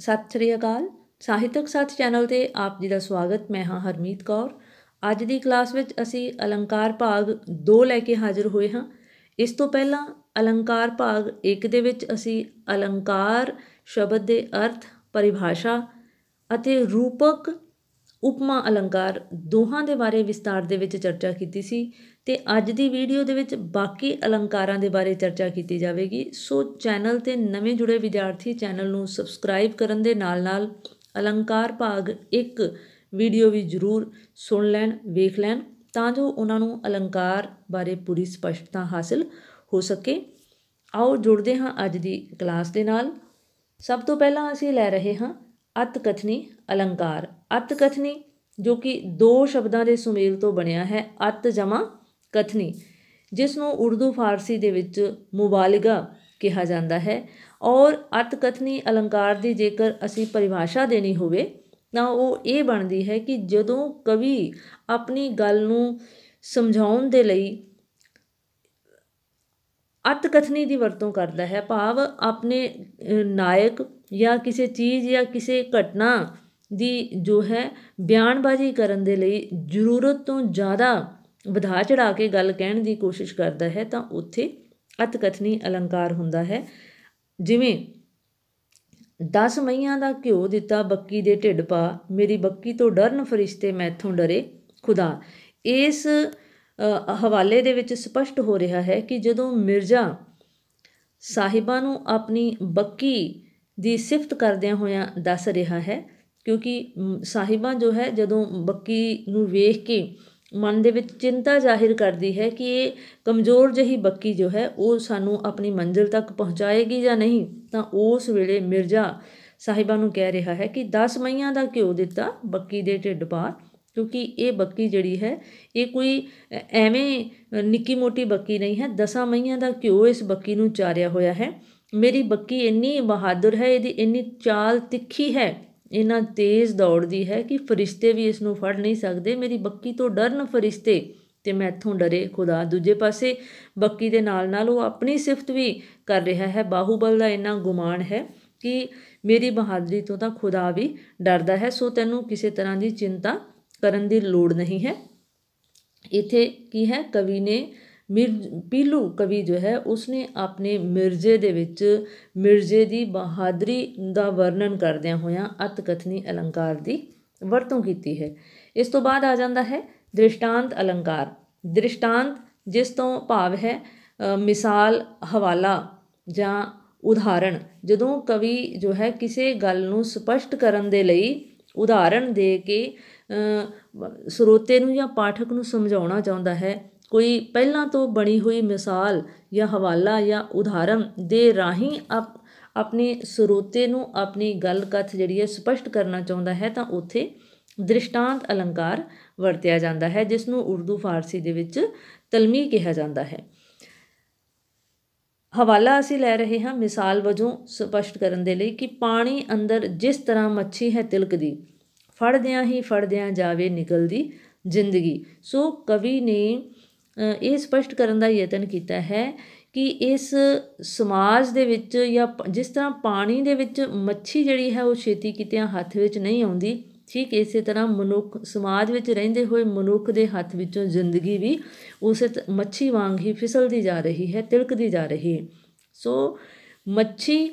ਸਤਿ ਸ੍ਰੀ ਅਕਾਲ ਸਾਹਿਤਕ ਸਾਥ ਚੈਨਲ ਤੇ ਆਪ ਜੀ ਦਾ ਸਵਾਗਤ ਮੈਂ ਹਾਂ ਹਰਮੀਤ ਕੌਰ ਅੱਜ ਦੀ ਕਲਾਸ ਵਿੱਚ ਅਸੀਂ ਅਲੰਕਾਰ ਭਾਗ 2 ਲੈ ਕੇ ਹਾਜ਼ਰ ਹੋਏ ਹਾਂ ਇਸ ਤੋਂ ਪਹਿਲਾਂ ਅਲੰਕਾਰ ਭਾਗ 1 ਦੇ ਵਿੱਚ ਅਸੀਂ ਅਲੰਕਾਰ ਸ਼ਬਦ ਦੇ ਅਰਥ ਪਰਿਭਾਸ਼ਾ ਅਤੇ ਰੂਪਕ ਉਪਮਾ ਅਲੰਕਾਰ ਦੋਹਾਂ ਦੇ ਬਾਰੇ ਵਿਸਤਾਰ ਦੇ ਵਿੱਚ ਚਰਚਾ ਕੀਤੀ ਸੀ ਤੇ ਅੱਜ ਦੀ ਵੀਡੀਓ ਦੇ ਵਿੱਚ ਬਾਕੀ ਅਲੰਕਾਰਾਂ ਦੇ ਬਾਰੇ ਚਰਚਾ ਕੀਤੀ ਜਾਵੇਗੀ ਸੋ ਚੈਨਲ ਤੇ ਨਵੇਂ ਜੁੜੇ ਵਿਦਿਆਰਥੀ ਚੈਨਲ ਨੂੰ ਸਬਸਕ੍ਰਾਈਬ ਕਰਨ ਦੇ ਨਾਲ-ਨਾਲ ਅਲੰਕਾਰ ਭਾਗ 1 ਵੀਡੀਓ ਵੀ ਜ਼ਰੂਰ ਸੁਣ ਲੈਣ ਵੇਖ ਲੈਣ ਤਾਂ ਜੋ ਉਹਨਾਂ ਨੂੰ ਅਲੰਕਾਰ ਬਾਰੇ ਪੂਰੀ ਸਪਸ਼ਟਤਾ ਹਾਸਲ ਹੋ ਸਕੇ ਆਓ ਜੁੜਦੇ ਹਾਂ ਅੱਜ ਦੀ ਕਲਾਸ ਦੇ ਨਾਲ ਸਭ ਤੋਂ ਪਹਿਲਾਂ ਅਸੀਂ ਲੈ ਰਹੇ ਹਾਂ ਅਤਕਥਨੀ ਅਲੰਕਾਰ ਅਤ ਕਥਨੀ ਜੋ ਕਿ ਦੋ ਸ਼ਬਦਾਂ ਦੇ ਸੁਮੇਲ ਤੋਂ ਬਣਿਆ ਹੈ ਅਤ ਜਮਾ ਕਥਨੀ ਜਿਸ ਨੂੰ ਉਰਦੂ ਫਾਰਸੀ ਦੇ ਵਿੱਚ ਮੁਬਾਲਗਾ ਕਿਹਾ ਜਾਂਦਾ ਹੈ ਔਰ ਅਤ ਕਥਨੀ ਅਲੰਕਾਰ ਦੀ ਜੇਕਰ ਅਸੀਂ ਪਰਿਭਾਸ਼ਾ ਦੇਣੀ ਹੋਵੇ ਤਾਂ ਉਹ ਇਹ ਬਣਦੀ ਹੈ ਕਿ ਜਦੋਂ ਕਵੀ ਆਪਣੀ ਗੱਲ ਨੂੰ ਸਮਝਾਉਣ ਦੇ ਲਈ ਅਤ ਕਥਨੀ ਦੀ ਵਰਤੋਂ ਕਰਦਾ ਹੈ ਭਾਵ ਆਪਣੇ ਨਾਇਕ ਜਾਂ ਕਿਸੇ ਚੀਜ਼ ਜਾਂ ਕਿਸੇ ਘਟਨਾ ਦੀ ਜੋ ਹੈ ਬਿਆਨਬਾਜ਼ੀ ਕਰਨ ਦੇ ਲਈ ਜ਼ਰੂਰਤ ਤੋਂ ਜ਼ਿਆਦਾ ਵਧਾ ਚੜਾ ਕੇ ਗੱਲ ਕਹਿਣ ਦੀ ਕੋਸ਼ਿਸ਼ ਕਰਦਾ ਹੈ ਤਾਂ ਉੱਥੇ ਅਤਕਥਨੀ ਅਲੰਕਾਰ ਹੁੰਦਾ ਹੈ ਜਿਵੇਂ 10 ਮਈਆਂ ਦਾ ਘਿਓ ਦਿੱਤਾ ਬੱਕੀ ਦੇ ਢਿੱਡ ਪਾ ਮੇਰੀ ਬੱਕੀ ਤੋਂ ਡਰਨ ਫਰਿਸ਼ਤੇ ਮੈਥੋਂ ਡਰੇ ਖੁਦਾ ਇਸ ਹਵਾਲੇ ਦੇ ਵਿੱਚ ਸਪਸ਼ਟ ਹੋ ਰਿਹਾ ਹੈ ਕਿ ਜਦੋਂ ਮਿਰਜ਼ਾ ਸਾਹਿਬਾਂ ਨੂੰ ਆਪਣੀ ਬੱਕੀ ਦੀ ਸਿਫਤ ਕਰਦਿਆਂ ਹੋਇਆਂ ਦੱਸ ਰਿਹਾ ਹੈ ਕਿਉਂਕਿ ਸਾਹਿਬਾਂ ਜੋ ਹੈ ਜਦੋਂ ਬੱਕੀ ਨੂੰ ਵੇਖ ਕੇ ਮਨ ਦੇ ਵਿੱਚ ਚਿੰਤਾ ਜ਼ਾਹਿਰ ਕਰਦੀ ਹੈ ਕਿ ਇਹ ਕਮਜ਼ੋਰ ਜਹੀ ਬੱਕੀ ਜੋ ਹੈ ਉਹ ਸਾਨੂੰ ਆਪਣੀ ਮੰਜ਼ਿਲ ਤੱਕ ਪਹੁੰਚਾਏਗੀ ਜਾਂ ਨਹੀਂ ਤਾਂ ਉਸ ਵੇਲੇ ਮਿਰਜ਼ਾ ਸਾਹਿਬਾਂ ਨੂੰ ਕਹਿ ਰਿਹਾ ਹੈ ਕਿ 10 ਮਈਆਂ ਦਾ ਘਿਓ ਦਿੱਤਾ ਬੱਕੀ ਦੇ ਢਿੱਡ ਪਾਰ ਕਿਉਂਕਿ ਇਹ ਬੱਕੀ ਜਿਹੜੀ ਹੈ ਇਹ ਕੋਈ ਐਵੇਂ ਨਿੱਕੀ ਮੋਟੀ ਬੱਕੀ ਨਹੀਂ ਹੈ 10 ਮਈਆਂ ਦਾ ਘਿਓ ਇਸ ਬੱਕੀ ਨੂੰ ਚਾਰਿਆ ਹੋਇਆ ਹੈ ਮੇਰੀ ਬੱਕੀ ਇੰਨੀ ਬਹਾਦਰ ਹੈ ਇਹਦੀ ਇੰਨੀ ਚਾਲ ਤਿੱਖੀ ਹੈ ਇੰਨਾ ਤੇਜ਼ ਦੌੜਦੀ ਹੈ ਕਿ ਫਰਿਸ਼ਤੇ ਵੀ ਇਸ ਨੂੰ ਫੜ ਨਹੀਂ ਸਕਦੇ ਮੇਰੀ ਬੱਕੀ ਤੋਂ ਡਰਨ ਫਰਿਸ਼ਤੇ ਤੇ ਮੈਥੋਂ ਡਰੇ ਖੁਦਾ ਦੂਜੇ ਪਾਸੇ ਬੱਕੀ ਦੇ ਨਾਲ ਨਾਲ ਉਹ ਆਪਣੀ ਸਿਫਤ ਵੀ ਕਰ ਰਿਹਾ ਹੈ ਬਾਹੂਬਲ ਦਾ ਇੰਨਾ ਗੁਮਾਨ ਹੈ ਕਿ ਮੇਰੀ ਬਹਾਦਰੀ ਤੋਂ ਤਾਂ ਖੁਦਾ ਵੀ ਡਰਦਾ ਹੈ ਸੋ ਤੈਨੂੰ ਕਿਸੇ ਤਰ੍ਹਾਂ ਦੀ ਚਿੰਤਾ ਕਰਨ ਦੀ ਲੋੜ ਨਹੀਂ ਹੈ ਇਥੇ ਕੀ ਹੈ ਕਵੀ ਨੇ ਮਿਰ ਪੀਲੂ ਕਵੀ ਜੋ ਹੈ ਉਸਨੇ ਆਪਣੇ ਮਿਰਜ਼ੇ ਦੇ ਵਿੱਚ ਮਿਰਜ਼ੇ ਦੀ ਬਹਾਦਰੀ ਦਾ ਵਰਣਨ ਕਰਦਿਆਂ ਹੋਇਆਂ ਅਤ ਕਥਨੀ ਅਲੰਕਾਰ ਦੀ ਵਰਤੋਂ ਕੀਤੀ ਹੈ ਇਸ ਤੋਂ ਬਾਅਦ ਆ ਜਾਂਦਾ ਹੈ ਦ੍ਰਿਸ਼ਟਾਂਤ ਅਲੰਕਾਰ ਦ੍ਰਿਸ਼ਟਾਂਤ ਜਿਸ ਤੋਂ ਭਾਵ ਹੈ ਮਿਸਾਲ ਹਵਾਲਾ ਜਾਂ ਉਦਾਹਰਣ ਜਦੋਂ ਕਵੀ ਜੋ ਹੈ ਕਿਸੇ ਗੱਲ ਨੂੰ ਸਪਸ਼ਟ ਕਰਨ ਦੇ ਲਈ ਉਦਾਹਰਣ ਦੇ ਕੇ ਸਰੋਤੇ ਨੂੰ ਜਾਂ ਪਾਠਕ ਨੂੰ ਸਮਝਾਉਣਾ ਚਾਹੁੰਦਾ ਹੈ ਕੋਈ ਪਹਿਲਾਂ ਤੋਂ ਬਣੀ ਹੋਈ ਮਿਸਾਲ ਜਾਂ ਹਵਾਲਾ ਜਾਂ ਉਦਾਹਰਨ ਦੇ ਰਾਹੀਂ ਆਪ ਆਪਣੇ ਸਰੋਤੇ ਨੂੰ ਆਪਣੀ ਗੱਲ ਕਥ ਜਿਹੜੀ ਹੈ ਸਪਸ਼ਟ ਕਰਨਾ ਚਾਹੁੰਦਾ ਹੈ ਤਾਂ ਉੱਥੇ ਦ੍ਰਿਸ਼ਟਾਂਤ ਅਲੰਕਾਰ ਵਰਤਿਆ ਜਾਂਦਾ ਹੈ ਜਿਸ ਨੂੰ ਉਰਦੂ ਫਾਰਸੀ ਦੇ ਵਿੱਚ ਤਲਮੀ ਕਿਹਾ ਜਾਂਦਾ ਹੈ ਹਵਾਲਾ ਅਸੀਂ ਲੈ ਰਹੇ ਹਾਂ ਮਿਸਾਲ ਵਜੋਂ ਸਪਸ਼ਟ ਕਰਨ ਦੇ ਲਈ ਕਿ ਪਾਣੀ ਅੰਦਰ ਜਿਸ ਤਰ੍ਹਾਂ ਮੱਛੀ ਹੈ ਤਿਲਕ ਦੀ ਫੜਦਿਆਂ ਹੀ ਫੜਦਿਆਂ ਜਾਵੇ ਨਿਕਲਦੀ ਜ਼ਿੰਦਗੀ ਸੋ ਕਵੀ ਨੇ ਇਹ ਸਪਸ਼ਟ ਕਰਨ ਦਾ ਯਤਨ ਕੀਤਾ ਹੈ ਕਿ ਇਸ ਸਮਾਜ ਦੇ ਵਿੱਚ ਜਾਂ ਜਿਸ ਤਰ੍ਹਾਂ ਪਾਣੀ ਦੇ ਵਿੱਚ ਮੱਛੀ ਜਿਹੜੀ ਹੈ ਉਹ ਛੇਤੀ ਕਿਤੇ ਹੱਥ ਵਿੱਚ ਨਹੀਂ ਆਉਂਦੀ ਠੀਕ ਇਸੇ ਤਰ੍ਹਾਂ ਮਨੁੱਖ ਸਮਾਜ ਵਿੱਚ ਰਹਿੰਦੇ ਹੋਏ ਮਨੁੱਖ ਦੇ ਹੱਥ ਵਿੱਚੋਂ ਜ਼ਿੰਦਗੀ ਵੀ ਉਸੇ ਮੱਛੀ ਵਾਂਗ ਹੀ ਫਿਸਲਦੀ ਜਾ ਰਹੀ ਹੈ ਤਿਲਕਦੀ ਜਾ ਰਹੀ ਹੈ ਸੋ ਮੱਛੀ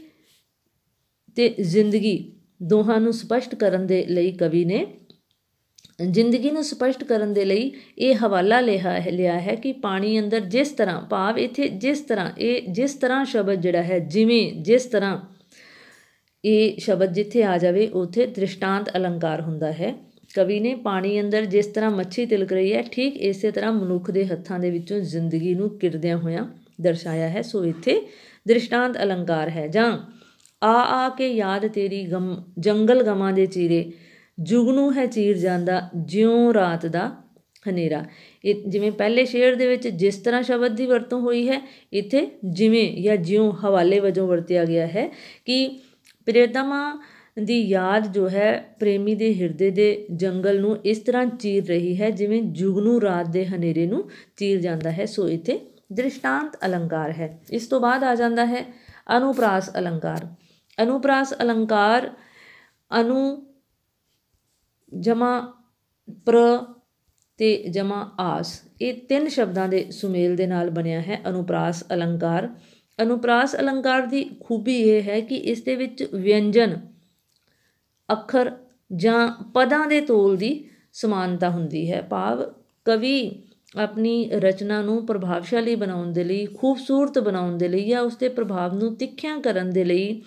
ਤੇ ਜ਼ਿੰਦਗੀ ਦੋਹਾਂ ਨੂੰ ਸਪਸ਼ਟ ਕਰਨ ਦੇ ਲਈ ਕਵੀ ਨੇ ਜ਼ਿੰਦਗੀ ਨੂੰ ਸਪਸ਼ਟ ਕਰਨ ਦੇ ਲਈ ਇਹ ਹਵਾਲਾ ਲਿਆ ਲਿਆ ਹੈ ਕਿ ਪਾਣੀ ਅੰਦਰ ਜਿਸ ਤਰ੍ਹਾਂ ਭਾਵ ਇੱਥੇ ਜਿਸ ਤਰ੍ਹਾਂ ਇਹ ਜਿਸ ਤਰ੍ਹਾਂ ਸ਼ਬਦ ਜਿਹੜਾ ਹੈ ਜਿਵੇਂ ਜਿਸ ਤਰ੍ਹਾਂ ਇਹ ਸ਼ਬਦ ਜਿੱਥੇ ਆ ਜਾਵੇ ਉਥੇ ਦ੍ਰਿਸ਼ਟਾਂਤ ਅਲੰਕਾਰ ਹੁੰਦਾ ਹੈ ਕਵੀ ਨੇ ਪਾਣੀ ਅੰਦਰ ਜਿਸ ਤਰ੍ਹਾਂ ਮੱਛੀ ਤਿਲਕ ਰਹੀ ਹੈ ਠੀਕ ਇਸੇ ਤਰ੍ਹਾਂ ਮਨੁੱਖ ਦੇ ਹੱਥਾਂ ਦੇ ਵਿੱਚੋਂ ਜ਼ਿੰਦਗੀ ਨੂੰ ਕਿਰਦਿਆਂ ਹੋਇਆਂ ਦਰਸਾਇਆ ਹੈ ਸੋ ਇੱਥੇ ਦ੍ਰਿਸ਼ਟਾਂਤ ਅਲੰਕਾਰ ਹੈ ਜਾਂ ਆ ਆ ਕੇ ਯਾਦ ਤੇਰੀ ਗਮ ਜੰਗਲ ਗਮਾਂ ਦੇ ਚੀਰੇ ਜੁਗਨੂ ਹੈ ਚੀਰ ਜਾਂਦਾ ਜਿਉਂ ਰਾਤ ਦਾ ਹਨੇਰਾ ਇਹ ਜਿਵੇਂ ਪਹਿਲੇ ਸ਼ੇਅਰ ਦੇ ਵਿੱਚ ਜਿਸ ਤਰ੍ਹਾਂ ਸ਼ਬਦ ਦੀ ਵਰਤੋਂ ਹੋਈ ਹੈ ਇੱਥੇ ਜਿਵੇਂ ਜਾਂ ਜਿਉਂ ਹਵਾਲੇ ਵਜੋਂ ਵਰਤਿਆ ਗਿਆ ਹੈ ਕਿ ਪ੍ਰੇਤਮਾ ਦੀ ਯਾਦ ਜੋ ਹੈ ਪ੍ਰੇਮੀ ਦੇ ਹਿਰਦੇ ਦੇ ਜੰਗਲ ਨੂੰ ਇਸ ਤਰ੍ਹਾਂ ਚੀਰ ਰਹੀ ਹੈ ਜਿਵੇਂ ਜੁਗਨੂ ਰਾਤ ਦੇ ਹਨੇਰੇ ਨੂੰ ਚੀਰ ਜਾਂਦਾ ਹੈ ਸੋ ਇੱਥੇ ਦ੍ਰਿਸ਼ਟਾਂਤ ਅਲੰਕਾਰ ਹੈ ਇਸ ਤੋਂ ਬਾਅਦ ਆ ਜਾਂਦਾ ਹੈ ਅਨੁਪ੍ਰਾਸ ਅਲੰਕਾਰ ਅਨੁਪ੍ਰਾਸ ਅਲੰਕਾਰ ਅਨੂ ਜਮਾ ਪ੍ਰ ਤੇ ਜਮਾ ਆਸ ਇਹ ਤਿੰਨ ਸ਼ਬਦਾਂ ਦੇ ਸੁਮੇਲ ਦੇ ਨਾਲ ਬਣਿਆ ਹੈ ਅਨੁਪ੍ਰਾਸ ਅਲੰਕਾਰ ਅਨੁਪ੍ਰਾਸ ਅਲੰਕਾਰ ਦੀ ਖੂਬੀ ਇਹ ਹੈ ਕਿ ਇਸ ਦੇ ਵਿੱਚ ਵਿਅੰਜਨ ਅੱਖਰ ਜਾਂ ਪਦਾਂ ਦੇ ਤੋਲ ਦੀ ਸਮਾਨਤਾ ਹੁੰਦੀ ਹੈ ਭਾਵ ਕਵੀ ਆਪਣੀ ਰਚਨਾ ਨੂੰ ਪ੍ਰਭਾਵਸ਼ਾਲੀ ਬਣਾਉਣ ਦੇ ਲਈ ਖੂਬਸੂਰਤ ਬਣਾਉਣ ਦੇ ਲਈ ਜਾਂ ਉਸ ਦੇ ਪ੍ਰਭਾਵ ਨੂੰ ਤਿੱਖਿਆ ਕਰਨ ਦੇ ਲਈ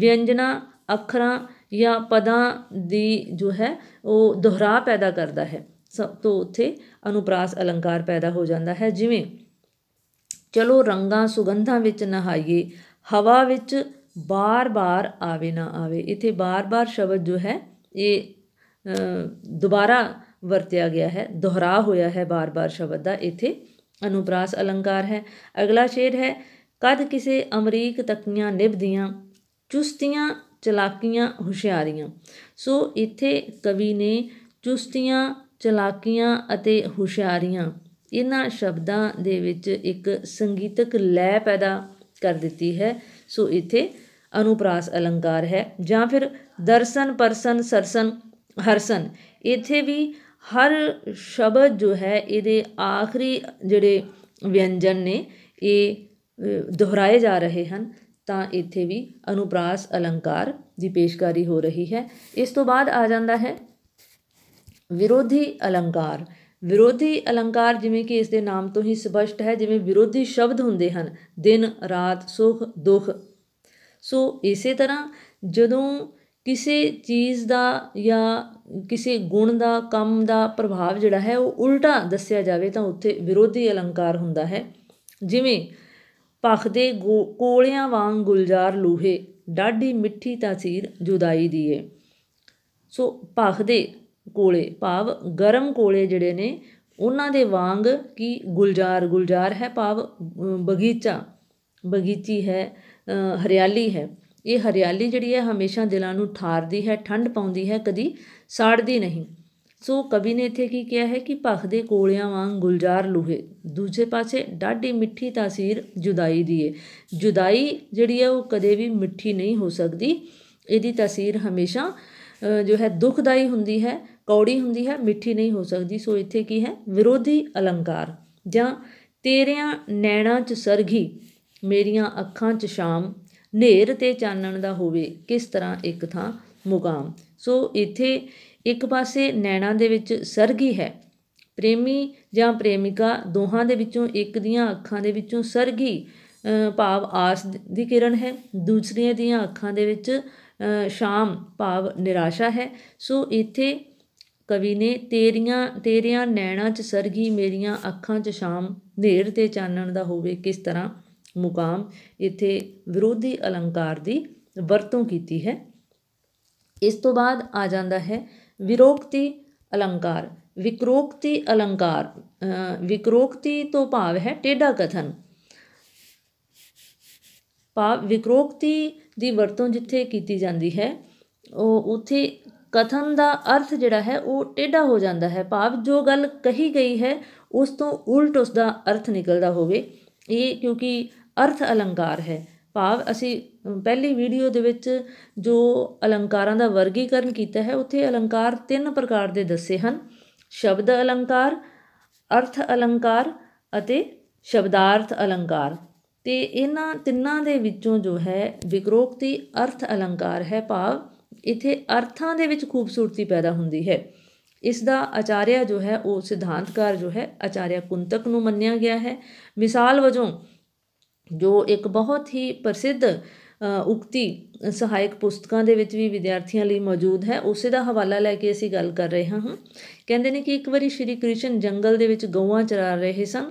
ਵਿਅੰਜਨਾ ਅੱਖਰਾਂ ਜਾਂ ਪਦਾਂ ਦੀ ਜੋ ਹੈ ਉਹ ਦੁਹਰਾ ਪੈਦਾ ਕਰਦਾ ਹੈ ਸਭ ਤੋਂ ਉੱਥੇ ਅਨੁਪ੍ਰਾਸ ਅਲੰਕਾਰ ਪੈਦਾ ਹੋ ਜਾਂਦਾ ਹੈ ਜਿਵੇਂ ਚਲੋ ਰੰਗਾਂ ਸੁਗੰਧਾਂ ਵਿੱਚ ਨਹਾਈਏ ਹਵਾ ਵਿੱਚ ਬਾਰ-ਬਾਰ ਆਵੇ ਨਾ ਆਵੇ ਇੱਥੇ ਬਾਰ-ਬਾਰ ਸ਼ਬਦ ਜੋ ਹੈ ਇਹ ਦੁਬਾਰਾ ਵਰਤਿਆ ਗਿਆ ਹੈ ਦੁਹਰਾ ਹੋਇਆ ਹੈ ਬਾਰ-ਬਾਰ ਸ਼ਬਦ ਦਾ ਇੱਥੇ ਅਨੁਪ੍ਰਾਸ ਅਲੰਕਾਰ ਹੈ ਅਗਲਾ ਸ਼ੇਰ ਹੈ ਕਦ ਕਿਸੇ ਅਮਰੀਕ ਤਕੀਆਂ ਨਿਭਦੀਆਂ ਚੁਸਤੀਆਂ ਚਲਾਕੀਆਂ ਹੁਸ਼ਿਆਰੀਆਂ ਸੋ ਇੱਥੇ ਕਵੀ ਨੇ ਚੁਸਤੀਆਂ ਚਲਾਕੀਆਂ ਅਤੇ ਹੁਸ਼ਿਆਰੀਆਂ ਇਹਨਾਂ ਸ਼ਬਦਾਂ ਦੇ ਵਿੱਚ ਇੱਕ ਸੰਗੀਤਕ ਲੈ ਪੈਦਾ ਕਰ ਦਿੱਤੀ ਹੈ ਸੋ ਇੱਥੇ ਅਨੁਪ੍ਰਾਸ ਅਲੰਕਾਰ ਹੈ ਜਾਂ ਫਿਰ ਦਰਸ਼ਨ ਪਰਸਨ ਸਰਸਨ ਹਰਸਨ ਇੱਥੇ ਵੀ ਹਰ ਸ਼ਬਦ ਜੋ ਹੈ ਇਹਦੇ ਆਖਰੀ ਜਿਹੜੇ ਵਿਅੰਜਨ ਨੇ ਇਹ ਦੁਹਰਾਏ ਜਾ ਰਹੇ ਹਨ ਤਾਂ ਇੱਥੇ ਵੀ ਅਨੁਪ੍ਰਾਸ ਅਲੰਕਾਰ ਦੀ ਪੇਸ਼ਕਾਰੀ ਹੋ ਰਹੀ ਹੈ ਇਸ ਤੋਂ ਬਾਅਦ ਆ ਜਾਂਦਾ ਹੈ ਵਿਰੋਧੀ ਅਲੰਕਾਰ ਵਿਰੋਧੀ ਅਲੰਕਾਰ ਜਿਵੇਂ ਕਿ ਇਸ ਦੇ ਨਾਮ ਤੋਂ ਹੀ ਸਪਸ਼ਟ ਹੈ ਜਿਵੇਂ ਵਿਰੋਧੀ ਸ਼ਬਦ ਹੁੰਦੇ ਹਨ ਦਿਨ ਰਾਤ ਸੁਖ ਦੁਖ ਸੋ ਇਸੇ ਤਰ੍ਹਾਂ ਜਦੋਂ ਕਿਸੇ ਚੀਜ਼ ਦਾ ਜਾਂ ਕਿਸੇ ਗੁਣ ਦਾ ਕੰਮ ਦਾ ਪ੍ਰਭਾਵ ਜਿਹੜਾ ਹੈ ਉਹ ਉਲਟਾ ਦੱਸਿਆ ਜਾਵੇ ਤਾਂ ਉੱਥੇ ਵਿਰੋਧੀ ਅਲੰਕਾਰ ਹੁੰਦਾ ਹੈ ਜਿਵੇਂ ਪਖਦੇ ਕੋਲਿਆਂ ਵਾਂਗ ਗੁਲਜ਼ਾਰ ਲੂਹੇ ਡਾਢੀ ਮਿੱਠੀ ਤਾਸੀਰ ਜੁਦਾਈ ਦੀ ਏ ਸੋ ਪਖਦੇ ਕੋਲੇ ਭਾਵ ਗਰਮ ਕੋਲੇ ਜਿਹੜੇ ਨੇ ਉਹਨਾਂ ਦੇ ਵਾਂਗ ਕੀ ਗੁਲਜ਼ਾਰ ਗੁਲਜ਼ਾਰ ਹੈ ਭਾਵ ਬਗੀਚਾ ਬਗੀਚੀ ਹੈ ਹਰਿਆਲੀ ਹੈ ਇਹ ਹਰਿਆਲੀ ਜਿਹੜੀ ਹੈ ਹਮੇਸ਼ਾ ਦਿਲਾਂ ਨੂੰ ਠਾਰਦੀ ਹੈ ਠੰਡ ਪਾਉਂਦੀ ਹੈ ਕਦੀ ਸਾੜਦੀ ਨਹੀਂ ਸੋ ਕਵੀ ਨੇ ਇਥੇ ਕੀ ਕਿਹਾ ਹੈ ਕਿ ਭਖ ਦੇ ਕੋਲਿਆਂ ਵਾਂਗ ਗੁਲਜ਼ਾਰ ਲੂਹੇ ਦੂਜੇ ਪਾਸੇ ਡਾਢੀ ਮਿੱਠੀ ਤਾਸੀਰ ਜੁਦਾਈ ਦੀ ਹੈ ਜੁਦਾਈ ਜਿਹੜੀ ਹੈ ਉਹ ਕਦੇ ਵੀ ਮਿੱਠੀ ਨਹੀਂ ਹੋ ਸਕਦੀ ਇਹਦੀ ਤਾਸੀਰ ਹਮੇਸ਼ਾ ਜੋ ਹੈ ਦੁਖਦਾਈ ਹੁੰਦੀ ਹੈ ਕੌੜੀ ਹੁੰਦੀ ਹੈ ਮਿੱਠੀ ਨਹੀਂ ਹੋ ਸਕਦੀ ਸੋ ਇੱਥੇ ਕੀ ਹੈ ਵਿਰੋਧੀ ਅਲੰਕਾਰ ਜਾਂ ਤੇਰਿਆਂ ਨੈਣਾ ਚ ਸਰਗੀ ਮੇਰੀਆਂ ਅੱਖਾਂ ਚ ਸ਼ਾਮ ਨੇਰ ਤੇ ਚਾਨਣ ਦਾ ਹੋਵੇ ਕਿਸ ਤਰ੍ਹਾਂ ਇੱਕ ਥਾਂ ਮੁਗਾਮ ਸੋ ਇੱਥੇ ਇੱਕ ਪਾਸੇ ਨੈਣਾ ਦੇ ਵਿੱਚ ਸਰਗੀ ਹੈ ਪ੍ਰੇਮੀ ਜਾਂ ਪ੍ਰੇਮਿਕਾ ਦੋਹਾਂ ਦੇ ਵਿੱਚੋਂ ਇੱਕ ਦੀਆਂ ਅੱਖਾਂ ਦੇ ਵਿੱਚੋਂ ਸਰਗੀ ਭਾਵ ਆਸ ਦੀ ਕਿਰਨ ਹੈ ਦੂਸਰੀਆਂ ਦੀਆਂ ਅੱਖਾਂ ਦੇ ਵਿੱਚ ਸ਼ਾਮ ਭਾਵ ਨਿਰਾਸ਼ਾ ਹੈ ਸੋ ਇੱਥੇ ਕਵੀ ਨੇ ਤੇਰੀਆਂ ਤੇਰੀਆਂ ਨੈਣਾ ਚ ਸਰਗੀ ਮੇਰੀਆਂ ਅੱਖਾਂ ਚ ਸ਼ਾਮ ਨੇਰ ਤੇ ਚਾਨਣ ਦਾ ਹੋਵੇ ਕਿਸ ਤਰ੍ਹਾਂ ਮੁਕਾਮ ਇੱਥੇ ਵਿਰੋਧੀ ਅਲੰਕਾਰ ਦੀ ਵਰਤੋਂ ਕੀਤੀ ਹੈ ਇਸ ਤੋਂ ਬਾਅਦ ਆ ਜਾਂਦਾ ਹੈ ਵਿਰੋਕਤੀ ਅਲੰਕਾਰ ਵਿਕਰੋਕਤੀ ਅਲੰਕਾਰ ਵਿਕਰੋਕਤੀ ਤੋਂ ਭਾਵ ਹੈ ਟੇਡਾ ਕਥਨ ਭਾਵ ਵਿਕਰੋਕਤੀ ਦੀ ਵਰਤੋਂ ਜਿੱਥੇ ਕੀਤੀ ਜਾਂਦੀ ਹੈ ਉਹ ਉਥੇ ਕਥਨ ਦਾ ਅਰਥ ਜਿਹੜਾ ਹੈ ਉਹ ਟੇਡਾ ਹੋ ਜਾਂਦਾ ਹੈ ਭਾਵ ਜੋ ਗੱਲ ਕਹੀ ਗਈ ਹੈ ਉਸ ਤੋਂ ਉਲਟ ਉਸ ਦਾ ਅਰਥ ਨਿਕਲਦਾ ਹੋਵੇ ਇਹ ਕਿਉਂਕਿ ਅਰਥ ਅਲੰਕਾਰ ਹੈ ਭਾਵ ਅਸੀਂ ਪਹਿਲੀ ਵੀਡੀਓ ਦੇ ਵਿੱਚ ਜੋ ਅਲੰਕਾਰਾਂ ਦਾ ਵਰਗੀਕਰਨ ਕੀਤਾ ਹੈ ਉੱਥੇ ਅਲੰਕਾਰ ਤਿੰਨ ਪ੍ਰਕਾਰ ਦੇ ਦੱਸੇ ਹਨ ਸ਼ਬਦ ਅਲੰਕਾਰ ਅਰਥ ਅਲੰਕਾਰ ਅਤੇ ਸ਼ਬਦਾਰਥ ਅਲੰਕਾਰ ਤੇ ਇਹਨਾਂ ਤਿੰਨਾਂ ਦੇ ਵਿੱਚੋਂ ਜੋ ਹੈ ਵਿਕਰੋਕਤੀ ਅਰਥ ਅਲੰਕਾਰ ਹੈ ਭਾਵ ਇਥੇ ਅਰਥਾਂ ਦੇ ਵਿੱਚ ਖੂਬਸੂਰਤੀ ਪੈਦਾ ਹੁੰਦੀ ਹੈ ਇਸ ਦਾ ਆਚਾਰਿਆ ਜੋ ਹੈ ਉਹ ਸਿਧਾਂਤਕਾਰ ਜੋ ਹੈ ਆਚਾਰਿਆ ਕੁੰਤਕ ਨੂੰ ਮੰਨਿਆ ਗਿਆ ਹੈ ਮਿਸਾਲ ਵਜੋਂ ਜੋ ਇੱਕ ਬਹੁਤ ਹੀ ਪ੍ਰਸਿੱਧ ਉਕਤੀ ਸਹਾਇਕ ਪੁਸਤਕਾਂ ਦੇ ਵਿੱਚ ਵੀ ਵਿਦਿਆਰਥੀਆਂ ਲਈ ਮੌਜੂਦ ਹੈ ਉਸੇ ਦਾ ਹਵਾਲਾ ਲੈ ਕੇ ਅਸੀਂ ਗੱਲ ਕਰ ਰਹੇ ਹਾਂ ਕਹਿੰਦੇ ਨੇ ਕਿ ਇੱਕ ਵਾਰੀ ਸ਼੍ਰੀ ਕ੍ਰਿਸ਼ਨ ਜੰਗਲ ਦੇ ਵਿੱਚ ਗਊਆਂ ਚਰਾ ਰਹੇ ਸਨ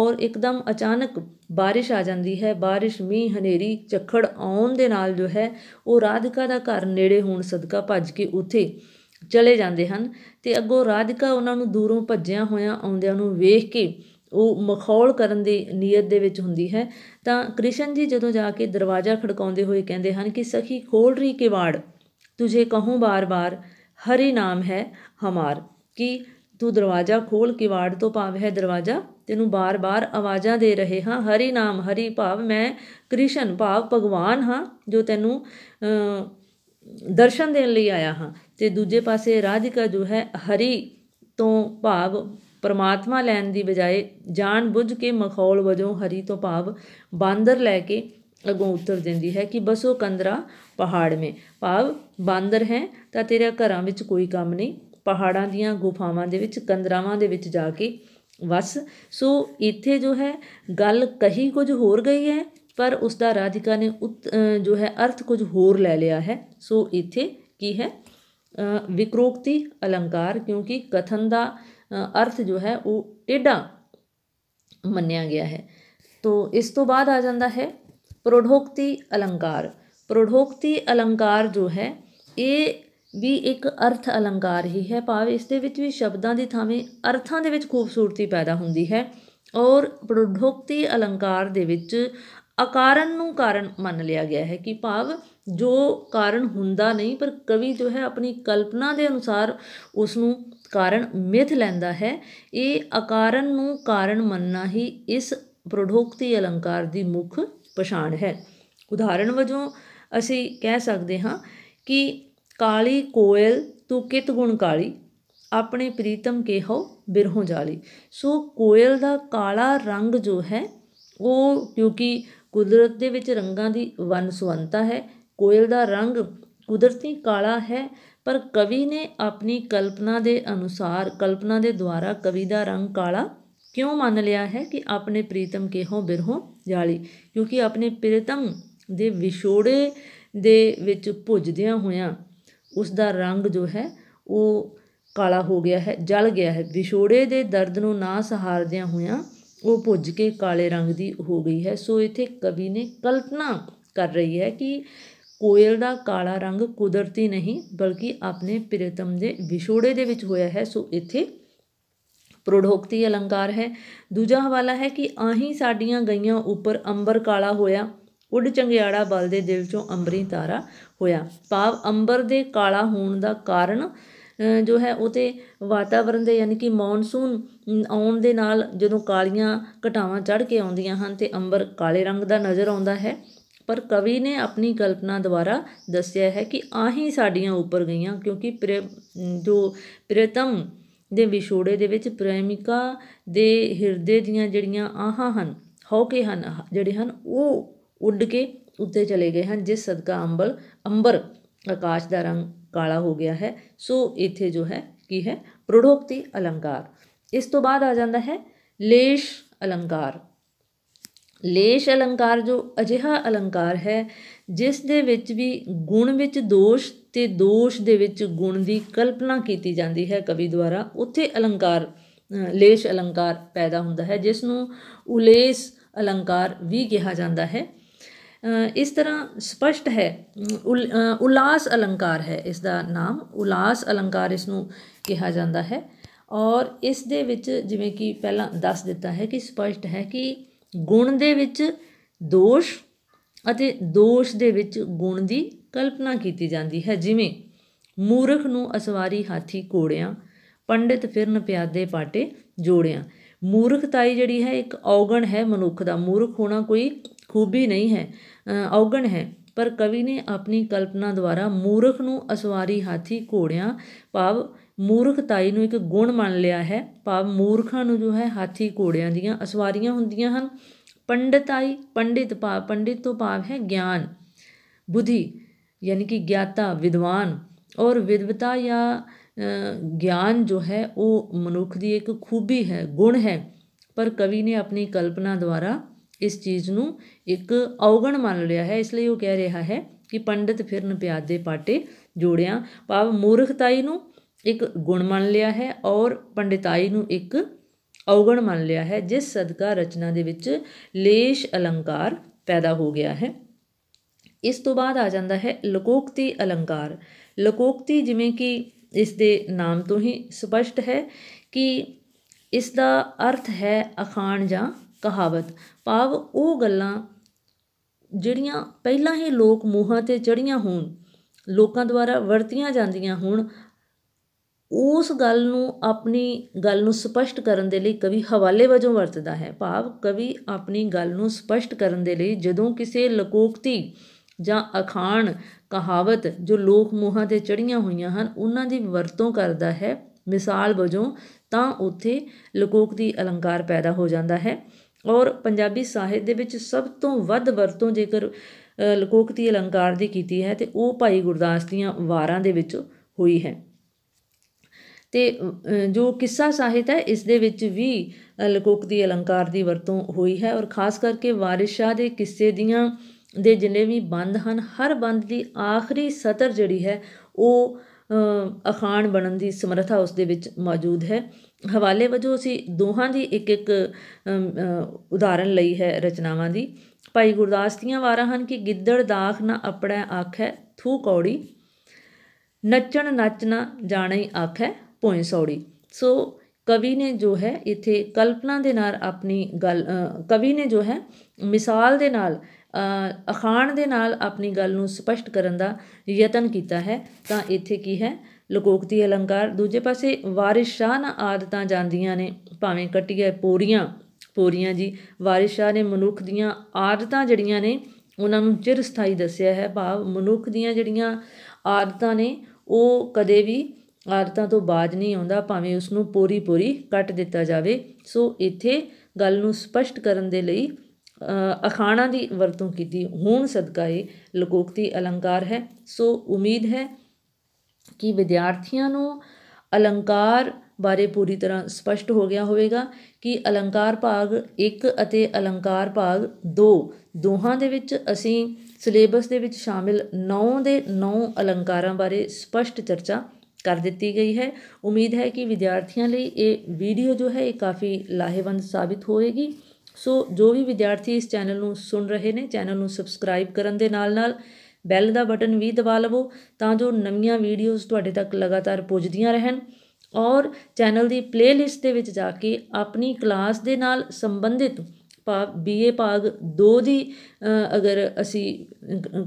ਔਰ ਇੱਕਦਮ ਅਚਾਨਕ ਬਾਰਿਸ਼ ਆ ਜਾਂਦੀ ਹੈ ਬਾਰਿਸ਼ ਮੀਂਹ ਹਨੇਰੀ ਚੱਖੜ ਆਉਣ ਦੇ ਨਾਲ ਜੋ ਹੈ ਉਹ ਰਾਧਿਕਾ ਦਾ ਘਰ ਨੇੜੇ ਹੋਣ ਸਦਕਾ ਭੱਜ ਕੇ ਉੱਥੇ ਚਲੇ ਜਾਂਦੇ ਹਨ ਤੇ ਅੱਗੋਂ ਰਾਧਿਕਾ ਉਹਨਾਂ ਨੂੰ ਦੂਰੋਂ ਭੱਜਿਆ ਹੋਇਆ ਆਉਂਦਿਆਂ ਨੂੰ ਵੇਖ ਕੇ ਉਹ ਮਖੌਲ ਕਰਨ ਦੀ ਨੀਅਤ ਦੇ ਵਿੱਚ ਹੁੰਦੀ ਹੈ ਤਾਂ ਕ੍ਰਿਸ਼ਨ ਜੀ ਜਦੋਂ ਜਾ ਕੇ ਦਰਵਾਜ਼ਾ ਖੜਕਾਉਂਦੇ ਹੋਏ ਕਹਿੰਦੇ ਹਨ ਕਿ ਸਖੀ ਖੋਲ ਰਹੀ ਕਿਵਾੜ ਤੁਝੇ ਕਹੂੰ ਬਾਰ-ਬਾਰ ਹਰੀ ਨਾਮ ਹੈ ਹਮਾਰ ਕਿ ਤੂੰ ਦਰਵਾਜ਼ਾ ਖੋਲ ਕਿਵਾੜ ਤੋਂ ਭਾਵ ਹੈ ਦਰਵਾਜ਼ਾ ਤੈਨੂੰ ਬਾਰ-ਬਾਰ ਆਵਾਜ਼ਾਂ ਦੇ ਰਹੇ ਹਾਂ ਹਰੀ ਨਾਮ ਹਰੀ ਭਾਵ ਮੈਂ ਕ੍ਰਿਸ਼ਨ ਭਾਵ ਭਗਵਾਨ ਹਾਂ ਜੋ ਤੈਨੂੰ ਦਰਸ਼ਨ ਦੇਣ ਲਈ ਆਇਆ ਹਾਂ ਤੇ ਦੂਜੇ ਪਾਸੇ ਰਾਧਿਕਾ ਜੋ ਹੈ ਹਰੀ ਤੋਂ ਭਾਵ ਪਰਮਾਤਮਾ ਲੈਣ ਦੀ ਬਜਾਏ ਜਾਣ ਬੁੱਝ ਕੇ ਮਖੌਲ ਵਜੋਂ ਹਰੀ ਤੋਂ ਭਾਵ ਬਾਂਦਰ ਲੈ ਕੇ ਅਗੋਂ ਉੱਤਰ ਦਿੰਦੀ ਹੈ ਕਿ ਬਸੋ ਕੰਦਰਾ ਪਹਾੜ ਮੇ ਭਾਵ ਬਾਂਦਰ ਹੈ ਤਾਂ ਤੇਰਾ ਘਰਾਂ ਵਿੱਚ ਕੋਈ ਕੰਮ ਨਹੀਂ ਪਹਾੜਾਂ ਦੀਆਂ ਗੁਫਾਵਾਂ ਦੇ ਵਿੱਚ ਕੰਦਰਾਵਾਂ ਦੇ ਵਿੱਚ ਜਾ ਕੇ ਵਸ ਸੋ ਇੱਥੇ ਜੋ ਹੈ ਗੱਲ ਕਹੀ ਕੁਝ ਹੋਰ ਗਈ ਹੈ ਪਰ ਉਸ ਦਾ ਰਾਧਿਕਾ ਨੇ ਜੋ ਹੈ ਅਰਥ ਕੁਝ ਹੋਰ ਲੈ ਲਿਆ ਹੈ ਸੋ ਇੱਥੇ ਕੀ ਹੈ ਵਿਕਰੋਕਤੀ ਅਲੰਕਾਰ ਕਿਉਂਕਿ ਕਥਨ ਦਾ ਅਰਥ ਜੋ ਹੈ ਉਹ ਏਡਾ ਮੰਨਿਆ ਗਿਆ ਹੈ ਤੋਂ ਇਸ ਤੋਂ ਬਾਅਦ ਆ ਜਾਂਦਾ ਹੈ ਪ੍ਰੋਢੋਕਤੀ ਅਲੰਕਾਰ ਪ੍ਰੋਢੋਕਤੀ ਅਲੰਕਾਰ ਜੋ ਹੈ ਇਹ ਵੀ ਇੱਕ ਅਰਥ ਅਲੰਕਾਰ ਹੀ ਹੈ ਭਾਵ ਇਸ ਦੇ ਵਿੱਚ ਵੀ ਸ਼ਬਦਾਂ ਦੀ ਥਾਵੇਂ ਅਰਥਾਂ ਦੇ ਵਿੱਚ ਖੂਬਸੂਰਤੀ ਪੈਦਾ ਹੁੰਦੀ ਹੈ ਔਰ ਪ੍ਰੋਢੋਕਤੀ ਅਲੰਕਾਰ ਦੇ ਵਿੱਚ ਅਕਾਰਨ ਨੂੰ ਕਾਰਨ ਮੰਨ ਲਿਆ ਗਿਆ ਹੈ ਕਿ ਭਾਵ ਜੋ ਕਾਰਨ ਹੁੰਦਾ ਨਹੀਂ ਪਰ ਕਵੀ ਜੋ ਹੈ ਆਪਣੀ ਕਲਪਨਾ ਦੇ ਅਨੁਸਾਰ ਉਸ ਨੂੰ ਕਾਰਨ ਮਿਥ ਲੈਂਦਾ ਹੈ ਇਹ ਅਕਾਰਨ ਨੂੰ ਕਾਰਨ ਮੰਨਣਾ ਹੀ ਇਸ ਪ੍ਰੋਢੋਕਤੀ ਅਲੰਕਾਰ ਦੀ ਮੁੱਖ ਪਛਾਣ ਹੈ ਉਦਾਹਰਨ ਵਜੋਂ ਅਸੀਂ ਕਹਿ ਸਕਦੇ ਹਾਂ ਕਿ ਕਾਲੀ ਕੋਇਲ ਤੂੰ ਕਿਤ ਗੁਣ ਕਾਲੀ ਆਪਣੇ ਪ੍ਰੀਤਮ ਹੋ ਬਿਰਹੋਂ ਜਾਲੀ ਸੋ ਕੋਇਲ ਦਾ ਕਾਲਾ ਰੰਗ ਜੋ ਹੈ ਉਹ ਕਿਉਂਕਿ ਕੁਦਰਤ ਦੇ ਵਿੱਚ ਰੰਗਾਂ ਦੀ ਵਨ ਸੁਵੰਤਾ ਹੈ ਕੋਇਲ ਦਾ ਰੰਗ ਕੁਦਰਤੀ ਕਾਲਾ ਹੈ ਪਰ ਕਵੀ ਨੇ ਆਪਣੀ ਕਲਪਨਾ ਦੇ ਅਨੁਸਾਰ ਕਲਪਨਾ ਦੇ ਦੁਆਰਾ ਕਵੀ ਦਾ ਰੰਗ ਕਾਲਾ ਕਿਉਂ ਮੰਨ ਲਿਆ ਹੈ ਕਿ ਆਪਣੇ ਪ੍ਰੀਤਮ ਕਿਹੋ ਬਿਰਹੋਂ ਜਾਲੀ ਕਿਉਂਕਿ ਆਪਣੇ ਪ੍ਰੀਤਮ ਦੇ ਵਿਛੋੜੇ ਦੇ ਵਿੱਚ ਭੁੱਜਦਿਆਂ ਹੋਇਆਂ ਉਸ ਦਾ ਰੰਗ ਜੋ ਹੈ ਉਹ ਕਾਲਾ ਹੋ ਗਿਆ ਹੈ ਜਲ ਗਿਆ ਹੈ ਵਿਛੋੜੇ ਦੇ ਦਰਦ ਨੂੰ ਨਾ ਸਹਾਰਦਿਆਂ ਹੋਇਆਂ ਉਹ ਭੁੱਜ ਕੇ ਕਾਲੇ ਰੰਗ ਦੀ ਹੋ ਗਈ ਹੈ ਸੋ ਇੱਥੇ ਕਵੀ ਨੇ ਕਲਪਨਾ ਕਰ ਰਹੀ ਹੈ ਕਿ ਕੋਇਲ ਦਾ ਕਾਲਾ ਰੰਗ ਕੁਦਰਤੀ ਨਹੀਂ ਬਲਕਿ ਆਪਣੇ ਪ੍ਰੀਤਮ ਦੇ ਵਿਛੋੜੇ ਦੇ ਵਿੱਚ ਹੋਇਆ ਹੈ ਸੋ ਇੱਥੇ ਪ੍ਰੋਢੋਕਤੀ ਅਲੰਕਾਰ ਹੈ ਦੂਜਾ ਹਵਾਲਾ ਹੈ ਕਿ ਆਹੀ ਸਾਡੀਆਂ ਗਈਆਂ ਉੱਪਰ ਅੰਬਰ ਕਾਲਾ ਹੋਇਆ ਉੱਡ ਚੰਗਿਆੜਾ ਬਲ ਦੇ ਦਿਲ ਚੋਂ ਅੰਬਰੀ ਤਾਰਾ ਹੋਇਆ ਭਾਵ ਅੰਬਰ ਦੇ ਕਾਲਾ ਹੋਣ ਦਾ ਕਾਰਨ ਜੋ ਹੈ ਉਹ ਤੇ ਵਾਤਾਵਰਣ ਦੇ ਯਾਨੀ ਕਿ ਮੌਨਸੂਨ ਆਉਣ ਦੇ ਨਾਲ ਜਦੋਂ ਕਾਲੀਆਂ ਘਟਾਵਾਂ ਚੜ ਕੇ ਆਉਂਦੀਆਂ ਹਨ ਤੇ ਅੰਬਰ ਕਾਲੇ ਰੰਗ ਦਾ ਨਜ਼ਰ ਆਉਂਦਾ ਹੈ पर कवि ने अपनी कल्पना द्वारा दसिया है कि आही साड़ियाँ उपर गई क्योंकि प्र जो प्रियतम के विछोड़े दे प्रेमिका दे हिरदे दड़िया आहा हैं होके हैं जड़े हैं वो उड के उत्ते चले गए हैं जिस सदका अंबल अंबर आकाश का रंग काला हो गया है सो इतें जो है कि है प्रोढ़ोक्ति अलंकार इस तो बाद आ जाता है लेश अलंकार ਲੇਸ਼ ਅਲੰਕਾਰ ਜੋ ਅਜਿਹਾ ਅਲੰਕਾਰ ਹੈ ਜਿਸ ਦੇ ਵਿੱਚ ਵੀ ਗੁਣ ਵਿੱਚ ਦੋਸ਼ ਤੇ ਦੋਸ਼ ਦੇ ਵਿੱਚ ਗੁਣ ਦੀ ਕਲਪਨਾ ਕੀਤੀ ਜਾਂਦੀ ਹੈ ਕਵੀ ਦੁਆਰਾ ਉੱਥੇ ਅਲੰਕਾਰ ਲੇਸ਼ ਅਲੰਕਾਰ ਪੈਦਾ ਹੁੰਦਾ ਹੈ ਜਿਸ ਨੂੰ ਉਲੇਸ ਅਲੰਕਾਰ ਵੀ ਕਿਹਾ ਜਾਂਦਾ ਹੈ ਇਸ ਤਰ੍ਹਾਂ ਸਪਸ਼ਟ ਹੈ ਉਲਾਸ ਅਲੰਕਾਰ ਹੈ ਇਸ ਦਾ ਨਾਮ ਉਲਾਸ ਅਲੰਕਾਰ ਇਸ ਨੂੰ ਕਿਹਾ ਜਾਂਦਾ ਹੈ ਔਰ ਇਸ ਦੇ ਵਿੱਚ ਜਿਵੇਂ ਕਿ ਪਹਿਲਾਂ ਦੱਸ ਦਿੱਤਾ ਹੈ ਕਿ ਸਪਸ਼ਟ ਹੈ ਕਿ ਗੁਣ ਦੇ ਵਿੱਚ ਦੋਸ਼ ਅਤੇ ਦੋਸ਼ ਦੇ ਵਿੱਚ ਗੁਣ ਦੀ ਕਲਪਨਾ ਕੀਤੀ ਜਾਂਦੀ ਹੈ ਜਿਵੇਂ ਮੂਰਖ ਨੂੰ ਅਸਵਾਰੀ ਹਾਥੀ ਕੋੜਿਆਂ ਪੰਡਿਤ ਫਿਰਨ ਪਿਆਦੇ ਪਾਟੇ ਜੋੜਿਆਂ ਮੂਰਖਤਾਈ ਜਿਹੜੀ ਹੈ ਇੱਕ ਔਗਣ ਹੈ ਮਨੁੱਖ ਦਾ ਮੂਰਖ ਹੋਣਾ ਕੋਈ ਖੂਬੀ ਨਹੀਂ ਹੈ ਔਗਣ ਹੈ ਪਰ ਕਵੀ ਨੇ ਆਪਣੀ ਕਲਪਨਾ ਦੁਆਰਾ ਮੂਰਖ ਨੂੰ ਅਸਵਾਰੀ ਹਾਥੀ ਘੋੜਿਆਂ ਭਾਵ ਮੂਰਖਤਾਈ ਨੂੰ ਇੱਕ ਗੁਣ ਮੰਨ ਲਿਆ ਹੈ ਭਾਵ ਮੂਰਖਾਂ ਨੂੰ ਜੋ ਹੈ ਹਾਥੀ ਘੋੜਿਆਂ ਦੀਆਂ ਅਸਵਾਰੀਆਂ ਹੁੰਦੀਆਂ ਹਨ ਪੰਡਤਾਈ ਪੰਡਿਤ ਭਾਵ ਪੰਡਿਤ ਤੋਂ ਭਾਵ ਹੈ ਗਿਆਨ ਬੁੱਧੀ ਯਾਨੀ ਕਿ ਗਿਆਤਾ ਵਿਦਵਾਨ ਔਰ ਵਿਦਵਤਾ ਜਾਂ ਗਿਆਨ ਜੋ ਹੈ ਉਹ ਮਨੁੱਖ ਦੀ ਇੱਕ ਖੂਬੀ ਹੈ ਗੁਣ ਹੈ ਪਰ ਕਵੀ ਨੇ ਆਪਣੀ ਕਲਪਨਾ ਦੁਆਰਾ ਇਸ ਚੀਜ਼ ਨੂੰ ਇੱਕ ਔਗਣ ਮੰਨ ਲਿਆ ਹੈ ਇਸ ਲਈ ਉਹ ਕਹਿ ਰਿਹਾ ਹੈ ਕਿ ਪੰਡਿਤ ਫਿਰਨ ਪਿਆਦੇ ਪਾਟੇ ਜੋੜਿਆਂ ਭਾਵ ਮੂਰਖਤਾਈ ਨੂੰ ਇੱਕ ਗੁਣ ਮੰਨ ਲਿਆ ਹੈ ਔਰ ਪੰਡਿਤਾਈ ਨੂੰ ਇੱਕ ਔਗਣ ਮੰਨ ਲਿਆ ਹੈ ਜਿਸ ਸਦਕਾ ਰਚਨਾ ਦੇ ਵਿੱਚ ਲੇਸ਼ ਅਲੰਕਾਰ ਪੈਦਾ ਹੋ ਗਿਆ ਹੈ ਇਸ ਤੋਂ ਬਾਅਦ ਆ ਜਾਂਦਾ ਹੈ ਲੋਕੋਕਤੀ ਅਲੰਕਾਰ ਲੋਕੋਕਤੀ ਜਿਵੇਂ ਕਿ ਇਸ ਦੇ ਨਾਮ ਤੋਂ ਹੀ ਸਪਸ਼ਟ ਹੈ ਕਿ ਇਸ ਦਾ ਅਰਥ ਹੈ ਅਖਾਣ ਜਾਂ ਕਹਾਵਤ ਭਾਵ ਉਹ ਗੱਲਾਂ ਜਿਹੜੀਆਂ ਪਹਿਲਾਂ ਹੀ ਲੋਕ ਮੋਹਾਂ ਤੇ ਚੜੀਆਂ ਹੋਣ ਲੋਕਾਂ ਦੁਆਰਾ ਵਰਤੀਆਂ ਜਾਂਦੀਆਂ ਹੋਣ ਉਸ ਗੱਲ ਨੂੰ ਆਪਣੀ ਗੱਲ ਨੂੰ ਸਪਸ਼ਟ ਕਰਨ ਦੇ ਲਈ ਕਵੀ ਹਵਾਲੇ ਵਜੋਂ ਵਰਤਦਾ ਹੈ ਭਾਵ ਕਵੀ ਆਪਣੀ ਗੱਲ ਨੂੰ ਸਪਸ਼ਟ ਕਰਨ ਦੇ ਲਈ ਜਦੋਂ ਕਿਸੇ ਲਕੋਕਤੀ ਜਾਂ ਅਖਾਣ ਕਹਾਵਤ ਜੋ ਲੋਕ ਮੋਹਾਂ ਤੇ ਚੜੀਆਂ ਹੋਈਆਂ ਹਨ ਉਹਨਾਂ ਦੀ ਵਰਤੋਂ ਕਰਦਾ ਹੈ ਮਿਸਾਲ ਵਜੋਂ ਤਾਂ ਉੱਥੇ ਲਕੋਕਤੀ ਅਲੰਕਾਰ ਪੈਦਾ ਹੋ ਜਾਂਦਾ ਹੈ ਔਰ ਪੰਜਾਬੀ ਸਾਹਿਤ ਦੇ ਵਿੱਚ ਸਭ ਤੋਂ ਵੱਧ ਵਰਤੋਂ ਜੇਕਰ ਲਕੋਕਤੀ ਅਲੰਕਾਰ ਦੀ ਕੀਤੀ ਹੈ ਤੇ ਉਹ ਭਾਈ ਗੁਰਦਾਸ ਦੀਆਂ ਵਾਰਾਂ ਦੇ ਵਿੱਚ ਹੋਈ ਹੈ ਤੇ ਜੋ ਕਿੱਸਾ ਸਾਹਿਤ ਹੈ ਇਸ ਦੇ ਵਿੱਚ ਵੀ ਲਕੋਕ ਦੀ ਅਲੰਕਾਰ ਦੀ ਵਰਤੋਂ ਹੋਈ ਹੈ ਔਰ ਖਾਸ ਕਰਕੇ ਵਾਰਿਸ ਸ਼ਾਹ ਦੇ ਕਿੱਸੇ ਦੀਆਂ ਦੇ ਜਿੰਨੇ ਵੀ ਬੰਦ ਹਨ ਹਰ ਬੰਦ ਦੀ ਆਖਰੀ ਸਤਰ ਜਿਹੜੀ ਹੈ ਉਹ ਅਖਾਣ ਬਣਨ ਦੀ ਸਮਰੱਥਾ ਉਸ ਦੇ ਵਿੱਚ ਮੌਜੂਦ ਹੈ ਹਵਾਲੇ ਵਜੋਂ ਅਸੀਂ ਦੋਹਾਂ ਦੀ ਇੱਕ ਇੱਕ ਉਦਾਹਰਣ ਲਈ ਹੈ ਰਚਨਾਵਾਂ ਦੀ ਭਾਈ ਗੁਰਦਾਸ ਦੀਆਂ ਵਾਰਾਂ ਹਨ ਕਿ ਗਿੱਦੜ ਦਾਖ ਨਾ ਆਪਣਾ ਆਖੈ ਥੂ ਕੌੜੀ ਨੱਚਣ ਨੱਚਣਾ ਜਾਣਾ ਹੀ ਆਖੈ ਭੋਇnsauड़ी ਸੋ ਕਵੀ ਨੇ ਜੋ ਹੈ ਇਥੇ ਕਲਪਨਾ ਦੇ ਨਾਲ ਆਪਣੀ ਗੱਲ ਕਵੀ ਨੇ ਜੋ ਹੈ ਮਿਸਾਲ ਦੇ ਨਾਲ ਅਖਾਣ ਦੇ ਨਾਲ ਆਪਣੀ ਗੱਲ ਨੂੰ ਸਪਸ਼ਟ ਕਰਨ ਦਾ ਯਤਨ ਕੀਤਾ ਹੈ ਤਾਂ ਇੱਥੇ ਕੀ ਹੈ ਲੋਕੋਕਤੀ ਅਲੰਕਾਰ ਦੂਜੇ ਪਾਸੇ ਵਾਰਿਸ ਨਾ ਆਦਤਾਂ ਜਾਂਦੀਆਂ ਨੇ ਭਾਵੇਂ ਕਟੀਏ ਪੋਰੀਆਂ ਪੋਰੀਆਂ ਜੀ ਵਾਰਿਸ ਨੇ ਮਨੁੱਖ ਦੀਆਂ ਆਦਤਾਂ ਜਿਹੜੀਆਂ ਨੇ ਉਹਨਾਂ ਨੂੰ ਚਿਰ ਸਥਾਈ ਦੱਸਿਆ ਹੈ ਭਾਵ ਮਨੁੱਖ ਦੀਆਂ ਜਿਹੜੀਆਂ ਆਦਤਾਂ ਨੇ ਉਹ ਕਦੇ ਵੀ ਆਦਤਾਂ ਤੋਂ ਬਾਜ ਨਹੀਂ ਆਉਂਦਾ ਭਾਵੇਂ ਉਸ ਨੂੰ ਪੂਰੀ ਪੂਰੀ ਕੱਟ ਦਿੱਤਾ ਜਾਵੇ ਸੋ ਇੱਥੇ ਗੱਲ ਨੂੰ ਸਪਸ਼ਟ ਕਰਨ ਦੇ ਲਈ ਅਖਾਣਾ ਦੀ ਵਰਤੋਂ ਕੀਤੀ ਹੁਣ ਸਦਕਾਏ ਲੋਕੋਕਤੀ ਅਲੰਕਾਰ ਹੈ ਸੋ ਉਮੀਦ ਹੈ ਕਿ ਵਿਦਿਆਰਥੀਆਂ ਨੂੰ ਅਲੰਕਾਰ ਬਾਰੇ ਪੂਰੀ ਤਰ੍ਹਾਂ ਸਪਸ਼ਟ ਹੋ ਗਿਆ ਹੋਵੇਗਾ ਕਿ ਅਲੰਕਾਰ ਭਾਗ 1 ਅਤੇ ਅਲੰਕਾਰ ਭਾਗ 2 ਦੋਹਾਂ ਦੇ ਵਿੱਚ ਅਸੀਂ ਸਿਲੇਬਸ ਦੇ ਵਿੱਚ ਸ਼ਾਮਿਲ 9 ਦੇ 9 ਅਲੰਕਾਰਾਂ ਬਾਰੇ ਸਪਸ਼ਟ ਚਰਚਾ ਕਰ ਦਿੱਤੀ ਗਈ ਹੈ ਉਮੀਦ ਹੈ ਕਿ ਵਿਦਿਆਰਥੀਆਂ ਲਈ ਇਹ ਵੀਡੀਓ ਜੋ ਹੈ ਇਹ ਕਾਫੀ ਲਾਹੇਵੰਦ ਸਾਬਿਤ ਹੋਏਗੀ ਸੋ ਜੋ ਵੀ ਵਿਦਿਆਰਥੀ ਇਸ ਚੈਨਲ ਨੂੰ ਸੁਣ ਰਹੇ ਨੇ ਚੈਨਲ ਨੂੰ ਸਬਸਕ੍ਰਾਈਬ ਕਰਨ ਦੇ ਨਾਲ ਨਾਲ ਬੈਲ ਦਾ ਬਟਨ ਵੀ ਦਬਾ ਲਵੋ ਤਾਂ ਜੋ ਨਵੀਆਂ ਵੀਡੀਓਜ਼ ਤੁਹਾਡੇ ਤੱਕ ਲਗਾਤਾਰ ਪਹੁੰਚਦੀਆਂ ਰਹਿਣ ਔਰ ਚੈਨਲ ਦੀ ਪਲੇਲਿਸਟ ਦੇ ਵਿੱਚ ਜਾ ਕੇ ਆਪਣੀ ਕਲਾਸ ਦੇ ਨਾਲ ਸੰਬੰਧਿਤ ਭਾਵ ਬੀਏ ਭਾਗ 2 ਦੀ ਅਗਰ ਅਸੀਂ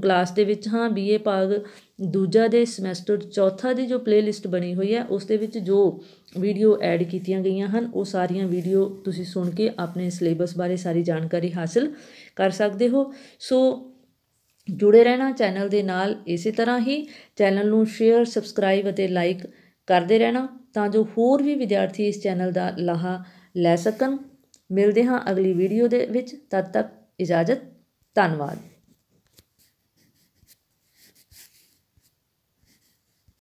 ਕਲਾਸ ਦੇ ਵਿੱਚ ਹਾਂ ਬੀਏ ਭਾਗ ਦੂਜਾ ਦੇ ਸਮੈਸਟਰ ਚੌਥਾ ਦੀ ਜੋ ਪਲੇਲਿਸਟ ਬਣੀ ਹੋਈ ਹੈ ਉਸ ਦੇ ਵਿੱਚ ਜੋ ਵੀਡੀਓ ਐਡ ਕੀਤੀਆਂ ਗਈਆਂ ਹਨ ਉਹ ਸਾਰੀਆਂ ਵੀਡੀਓ ਤੁਸੀਂ ਸੁਣ ਕੇ ਆਪਣੇ ਸਿਲੇਬਸ ਬਾਰੇ ਸਾਰੀ ਜਾਣਕਾਰੀ ਹਾਸਲ ਕਰ ਸਕਦੇ ਹੋ ਸੋ ਜੁੜੇ ਰਹਿਣਾ ਚੈਨਲ ਦੇ ਨਾਲ ਇਸੇ ਤਰ੍ਹਾਂ ਹੀ ਚੈਨਲ ਨੂੰ ਸ਼ੇਅਰ ਸਬਸਕ੍ਰਾਈਬ ਅਤੇ ਲਾਈਕ ਕਰਦੇ ਰਹਿਣਾ ਤਾਂ ਜੋ ਹੋਰ ਵੀ ਵਿਦਿਆਰਥੀ ਇਸ ਚੈਨਲ ਦਾ ਲਾਹਾ ਲੈ ਸਕਣ ਮਿਲਦੇ ਹਾਂ ਅਗਲੀ ਵੀਡੀਓ ਦੇ ਵਿੱਚ ਤਦ ਤੱਕ ਇਜਾਜ਼ਤ ਧੰਨਵਾਦ